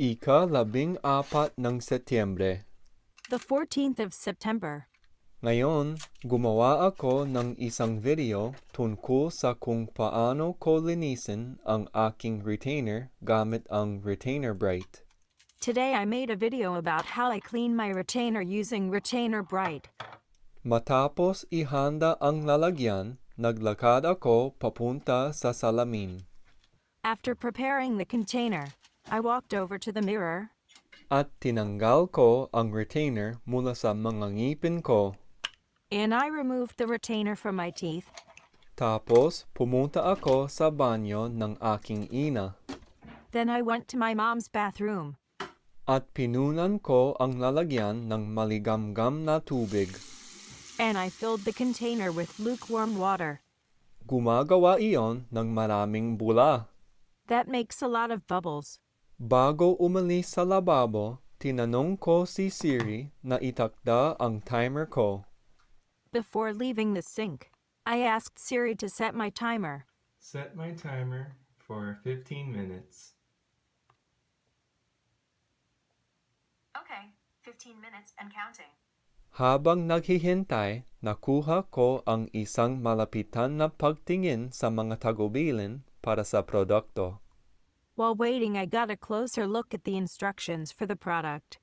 Ika-labing apat ng Setyembre. The 14th of September. Ngayon, gumawa ako ng isang video tungkol sa kung paano ko linisin ang aking retainer gamit ang retainer bright. Today I made a video about how I clean my retainer using retainer bright. Matapos ihanda ang lalagyan, naglakad ako papunta sa salamin. After preparing the container, I walked over to the mirror. At tinanggal ko ang retainer mula sa mga ngipin ko. And I removed the retainer from my teeth. Tapos pumunta ako sa banyo ng aking ina. Then I went to my mom's bathroom. At pinunan ko ang lalagyan ng maligamgam na tubig. And I filled the container with lukewarm water. Gumagawa iyon ng maraming bula. That makes a lot of bubbles. Bago umalis sa lababo, tinanong ko si Siri na itakda ang timer ko. Before leaving the sink, I asked Siri to set my timer. Set my timer for 15 minutes. Okay, 15 minutes and counting. Habang naghihintay, nakuha ko ang isang malapitan na pagtingin sa mga tagubilin para sa produkto. While waiting, I got a closer look at the instructions for the product.